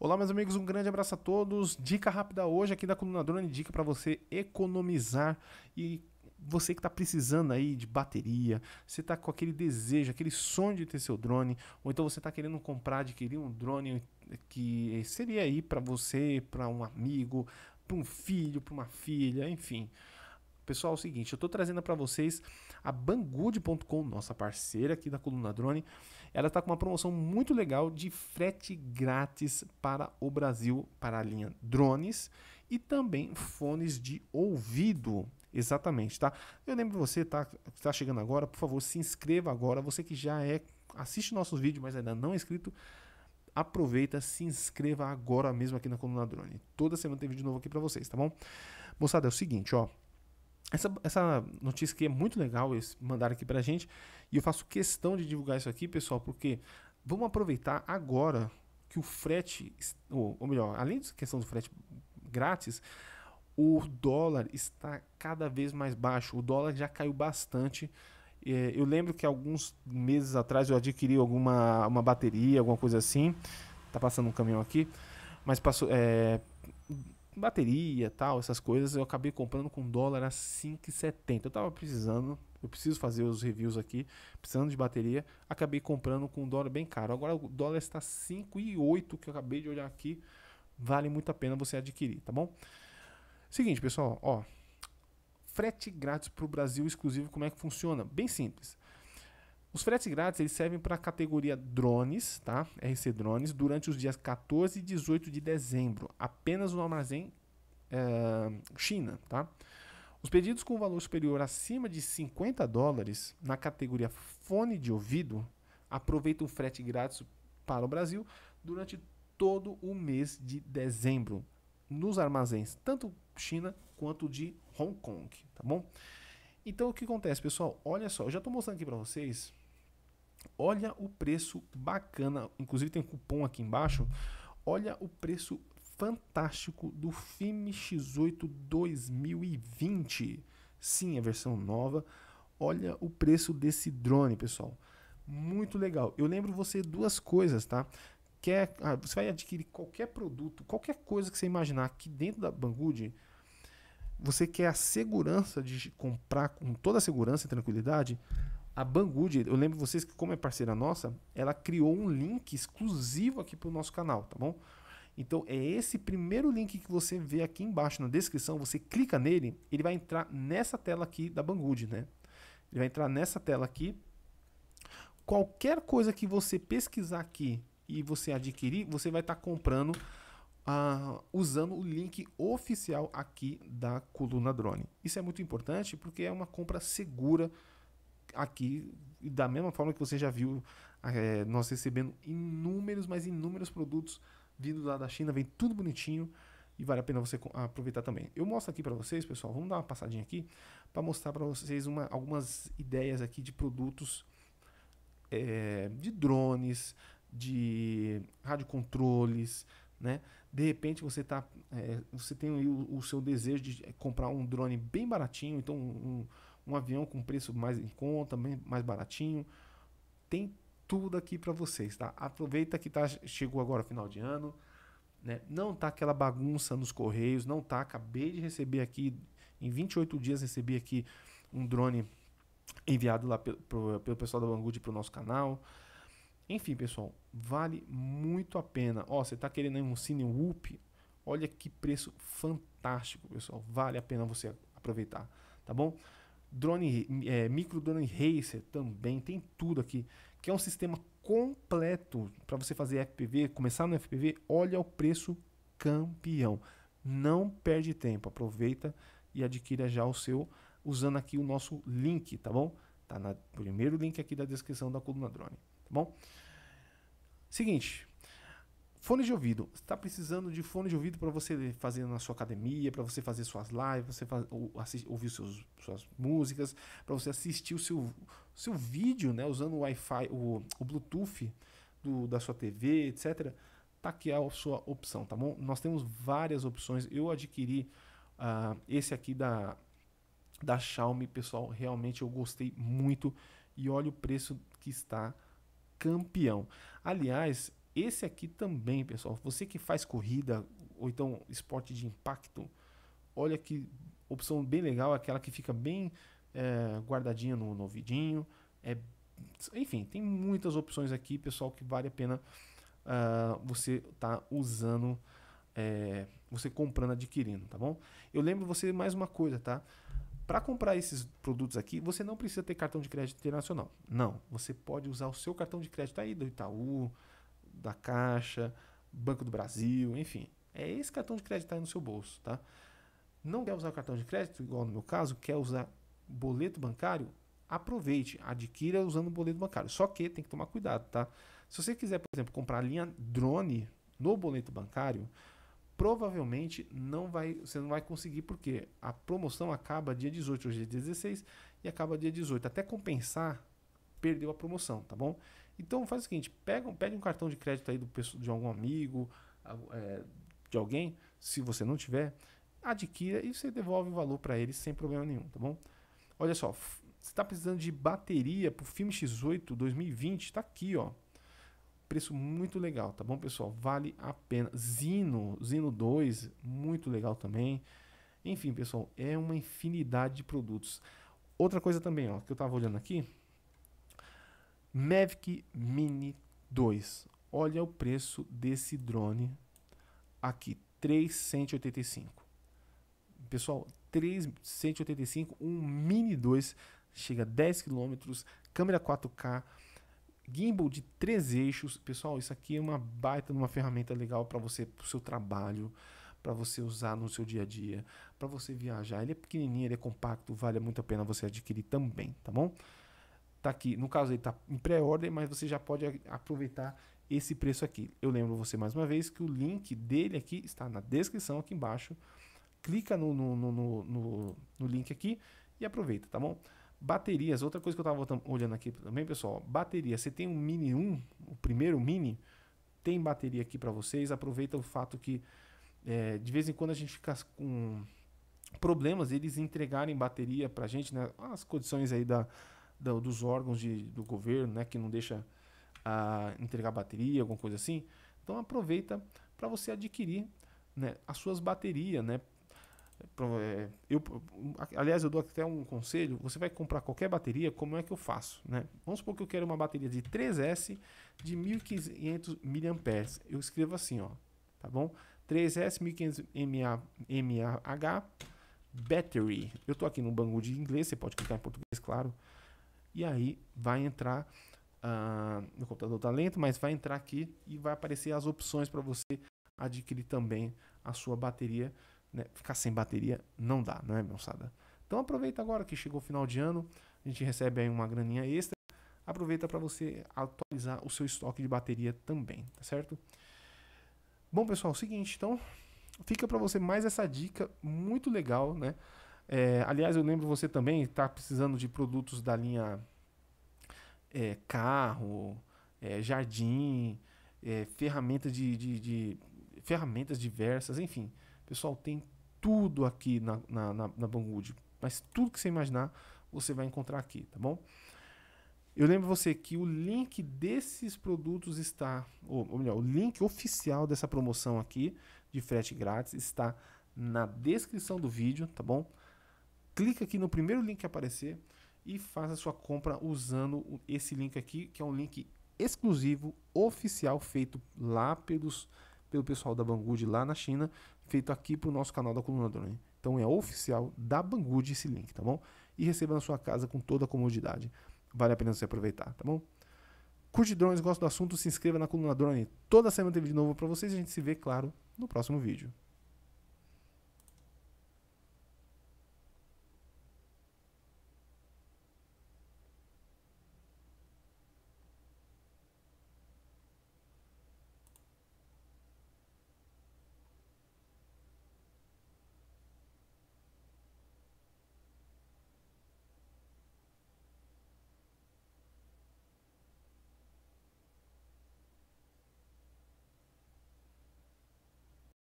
Olá, meus amigos, um grande abraço a todos. Dica rápida hoje aqui da Coluna Drone, dica para você economizar e você que está precisando aí de bateria, você está com aquele desejo, aquele sonho de ter seu drone, ou então você está querendo comprar, adquirir um drone que seria aí para você, para um amigo, para um filho, para uma filha, enfim. Pessoal, é o seguinte, eu estou trazendo para vocês a Banggood.com, nossa parceira aqui da Coluna Drone. Ela está com uma promoção muito legal de frete grátis para o Brasil, para a linha drones e também fones de ouvido. Exatamente, tá? Eu lembro você, tá? Está chegando agora, por favor, se inscreva agora. Você que já é assiste nossos vídeos, mas ainda não é inscrito, aproveita, se inscreva agora mesmo aqui na Coluna Drone. Toda semana tem vídeo novo aqui para vocês, tá bom? Moçada, é o seguinte, ó. Essa, essa notícia aqui é muito legal, eles mandaram aqui pra gente. E eu faço questão de divulgar isso aqui, pessoal, porque vamos aproveitar agora que o frete, ou, ou melhor, além da questão do frete grátis, o dólar está cada vez mais baixo. O dólar já caiu bastante. É, eu lembro que alguns meses atrás eu adquiri alguma uma bateria, alguma coisa assim. Tá passando um caminhão aqui, mas passou. É, bateria tal, essas coisas, eu acabei comprando com dólar a 5,70. Eu tava precisando, eu preciso fazer os reviews aqui, precisando de bateria, acabei comprando com dólar bem caro. Agora o dólar está 5,8 que eu acabei de olhar aqui, vale muito a pena você adquirir, tá bom? Seguinte, pessoal, ó, frete grátis para o Brasil exclusivo, como é que funciona? Bem simples. Os fretes grátis eles servem para a categoria drones, tá? RC drones, durante os dias 14 e 18 de dezembro, apenas no armazém é, China, tá? Os pedidos com valor superior acima de 50 dólares na categoria fone de ouvido aproveitam o frete grátis para o Brasil durante todo o mês de dezembro nos armazéns tanto China quanto de Hong Kong, tá bom? Então o que acontece, pessoal? Olha só, eu já estou mostrando aqui para vocês Olha o preço bacana, inclusive tem um cupom aqui embaixo. Olha o preço fantástico do FIME X8 2020. Sim, é a versão nova. Olha o preço desse drone, pessoal. Muito legal. Eu lembro você duas coisas, tá? Quer, ah, você vai adquirir qualquer produto, qualquer coisa que você imaginar aqui dentro da Banggood, você quer a segurança de comprar com toda a segurança e tranquilidade a Banggood, eu lembro vocês que como é parceira nossa, ela criou um link exclusivo aqui para o nosso canal, tá bom? Então é esse primeiro link que você vê aqui embaixo na descrição, você clica nele, ele vai entrar nessa tela aqui da Banggood, né? Ele vai entrar nessa tela aqui. Qualquer coisa que você pesquisar aqui e você adquirir, você vai estar tá comprando ah, usando o link oficial aqui da Coluna Drone. Isso é muito importante porque é uma compra segura aqui, da mesma forma que você já viu é, nós recebendo inúmeros, mas inúmeros produtos vindo lá da China, vem tudo bonitinho e vale a pena você aproveitar também. Eu mostro aqui para vocês, pessoal, vamos dar uma passadinha aqui para mostrar para vocês uma, algumas ideias aqui de produtos é, de drones, de radiocontroles, né? De repente você tá, é, você tem o, o, seu desejo de comprar um drone bem baratinho, então um um avião com preço mais em conta, mais baratinho. Tem tudo aqui para vocês, tá? Aproveita que tá, chegou agora final de ano, né? Não tá aquela bagunça nos correios, não tá. Acabei de receber aqui, em 28 dias recebi aqui um drone enviado lá pelo, pro, pelo pessoal da Banggood para o nosso canal. Enfim, pessoal, vale muito a pena. Ó, você tá querendo um Cine Whoop? Olha que preço fantástico, pessoal. Vale a pena você aproveitar, tá bom? drone, é, micro drone racer também, tem tudo aqui, que é um sistema completo para você fazer FPV, começar no FPV, olha o preço campeão. Não perde tempo, aproveita e adquira já o seu usando aqui o nosso link, tá bom? Tá no primeiro link aqui da descrição da coluna drone, tá bom? Seguinte, Fone de ouvido. Você está precisando de fone de ouvido para você fazer na sua academia, para você fazer suas lives, você faz, ou, ouvir seus, suas músicas, para você assistir o seu, seu vídeo, né? Usando o Wi-Fi, o, o Bluetooth do, da sua TV, etc. Tá aqui a sua opção, tá bom? Nós temos várias opções. Eu adquiri uh, esse aqui da, da Xiaomi, pessoal. Realmente eu gostei muito. E olha o preço que está campeão. Aliás, esse aqui também, pessoal. Você que faz corrida ou então esporte de impacto, olha que opção bem legal, aquela que fica bem é, guardadinha no, no ouvidinho. É, enfim, tem muitas opções aqui, pessoal, que vale a pena uh, você estar tá usando, é, você comprando, adquirindo, tá bom? Eu lembro você mais uma coisa, tá? Para comprar esses produtos aqui, você não precisa ter cartão de crédito internacional. Não, você pode usar o seu cartão de crédito tá aí do Itaú, da Caixa, Banco do Brasil, enfim. É esse cartão de crédito tá aí no seu bolso, tá? Não quer usar cartão de crédito, igual no meu caso, quer usar boleto bancário? Aproveite, adquira usando o boleto bancário. Só que tem que tomar cuidado, tá? Se você quiser, por exemplo, comprar a linha drone no boleto bancário, provavelmente não vai, você não vai conseguir porque a promoção acaba dia 18, hoje é dia 16 e acaba dia 18. Até compensar, perdeu a promoção, tá bom? Então faz o seguinte, pega, pede um cartão de crédito aí do, de algum amigo, é, de alguém, se você não tiver, adquira e você devolve o valor para ele sem problema nenhum, tá bom? Olha só, você está precisando de bateria para o filme X8 2020, está aqui, ó. Preço muito legal, tá bom, pessoal? Vale a pena. Zino, Zino 2, muito legal também. Enfim, pessoal, é uma infinidade de produtos. Outra coisa também, ó, que eu estava olhando aqui, Mavic Mini 2. Olha o preço desse drone aqui, 385. Pessoal, 385, um Mini 2, chega a 10 km, câmera 4K, gimbal de três eixos. Pessoal, isso aqui é uma baita uma ferramenta legal para você, para o seu trabalho, para você usar no seu dia a dia, para você viajar. Ele é pequenininho, ele é compacto, vale muito a pena você adquirir também, tá bom? tá aqui. No caso, ele está em pré-ordem, mas você já pode aproveitar esse preço aqui. Eu lembro você mais uma vez que o link dele aqui está na descrição aqui embaixo. Clica no, no, no, no, no link aqui e aproveita, tá bom? Baterias, outra coisa que eu estava olhando aqui também, pessoal. Bateria, você tem um Mini 1, o primeiro Mini, tem bateria aqui para vocês. Aproveita o fato que é, de vez em quando a gente fica com problemas eles entregarem bateria para gente, né? As condições aí da, do, dos órgãos de, do governo, né, que não deixa a, entregar bateria, alguma coisa assim. Então aproveita para você adquirir né, as suas baterias, né? É, eu, aliás, eu dou até um conselho: você vai comprar qualquer bateria, como é que eu faço? Né? Vamos supor que eu quero uma bateria de 3S de 1500 mAh. Eu escrevo assim: ó, tá bom? 3S 1500 mAh battery. Eu estou aqui no banco de inglês, você pode clicar em português, claro. E aí vai entrar, uh, computador tá lento, mas vai entrar aqui e vai aparecer as opções para você adquirir também a sua bateria. Né? Ficar sem bateria não dá, não é, moçada? Então aproveita agora que chegou o final de ano, a gente recebe aí uma graninha extra. Aproveita para você atualizar o seu estoque de bateria também, tá certo? Bom, pessoal, é o seguinte, então, fica para você mais essa dica muito legal, né? É, aliás, eu lembro você também está precisando de produtos da linha é, carro, é, jardim, é, ferramenta de, de, de, ferramentas diversas, enfim. Pessoal, tem tudo aqui na, na, na, na Banggood, mas tudo que você imaginar você vai encontrar aqui, tá bom? Eu lembro você que o link desses produtos está, ou, ou melhor, o link oficial dessa promoção aqui de frete grátis está na descrição do vídeo, tá bom? clica aqui no primeiro link que aparecer e faça sua compra usando esse link aqui, que é um link exclusivo, oficial, feito lá pelos, pelo pessoal da Banggood lá na China, feito aqui para o nosso canal da Coluna Drone. Então é oficial da Banggood esse link, tá bom? E receba na sua casa com toda a comodidade. Vale a pena você aproveitar, tá bom? Curte drones, gosta do assunto, se inscreva na Coluna Drone. Toda semana tem vídeo novo para vocês e a gente se vê, claro, no próximo vídeo.